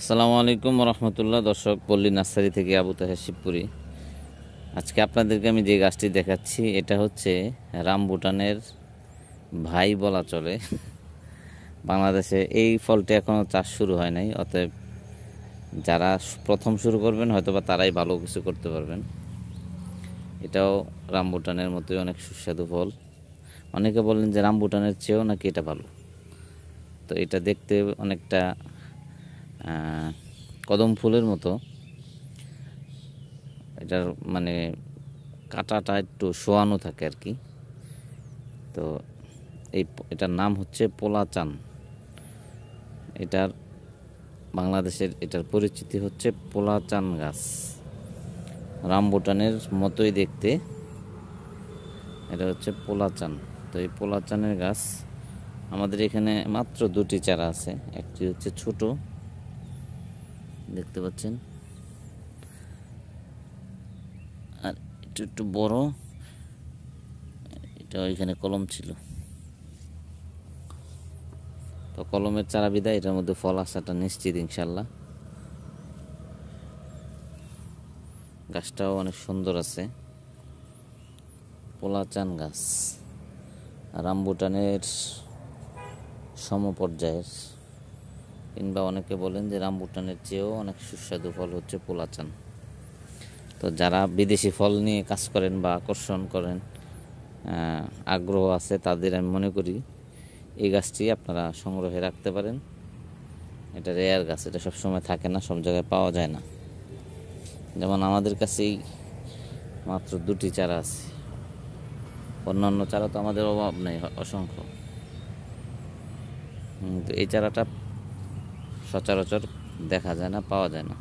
আসসালামু আলাইকুম রহমতুল্লাহ দর্শক পল্লী নার্সারি থেকে আবু তাহের শিবপুরি আজকে আপনাদেরকে আমি যে গাছটি দেখাচ্ছি এটা হচ্ছে ভুটানের ভাই বলা চলে বাংলাদেশে এই ফলটি এখনও চাষ শুরু হয় নাই অতএব যারা প্রথম শুরু করবেন হয়তো বা তারাই ভালো কিছু করতে পারবেন এটাও ভুটানের মতোই অনেক সুস্বাদু ফল অনেকে বললেন যে ভুটানের চেয়েও নাকি এটা ভালো তো এটা দেখতে অনেকটা কদম ফুলের মতো এটার মানে কাটাটা একটু শোয়ানো থাকে আর কি তো এই এটার নাম হচ্ছে পোলাচান এটার বাংলাদেশের এটার পরিচিতি হচ্ছে পোলাচান গাছ রামবুটানের মতোই দেখতে এটা হচ্ছে পোলাচান তো এই পোলাচানের গাছ আমাদের এখানে মাত্র দুটি চারা আছে একটি হচ্ছে ছোটো দেখতে পাচ্ছেন আর একটু একটু বড় এটা ওইখানে কলম ছিল তো কলমের চারা বিদায় এটার মধ্যে ফল আসাটা নিশ্চিত ইনশাল্লাহ গাছটাও অনেক সুন্দর আছে পোলাচান গাছ রাম্বুটানের সমপর্যায়ের কিংবা অনেকে বলেন যে রামবুটানের চেয়েও অনেক সুস্বাদু ফল হচ্ছে পোলাচান তো যারা বিদেশি ফল নিয়ে কাজ করেন বা আকর্ষণ করেন আগ্রহ আছে তাদের আমি মনে করি এই গাছটি আপনারা সংগ্রহে রাখতে পারেন এটা রেয়ার গাছ এটা সবসময় থাকে না সব জায়গায় পাওয়া যায় না যেমন আমাদের কাছেই মাত্র দুটি চারা আছে অন্যান্য চারা তো আমাদের অভাব নেই অসংখ্য তো এই চারাটা সচরাচর দেখা যায় না পাওয়া যায় না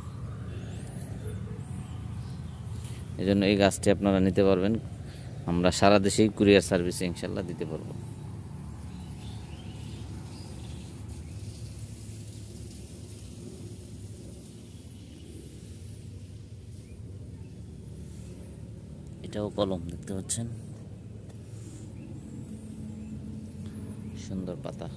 এই জন্য এই গাছটি আপনারা নিতে পারবেন আমরা সারা দেশেই কুরিয়ার সার্ভিস ইনশাল্লাহ দিতে পারবো এটাও কলম দেখতে পাচ্ছেন সুন্দর পাতা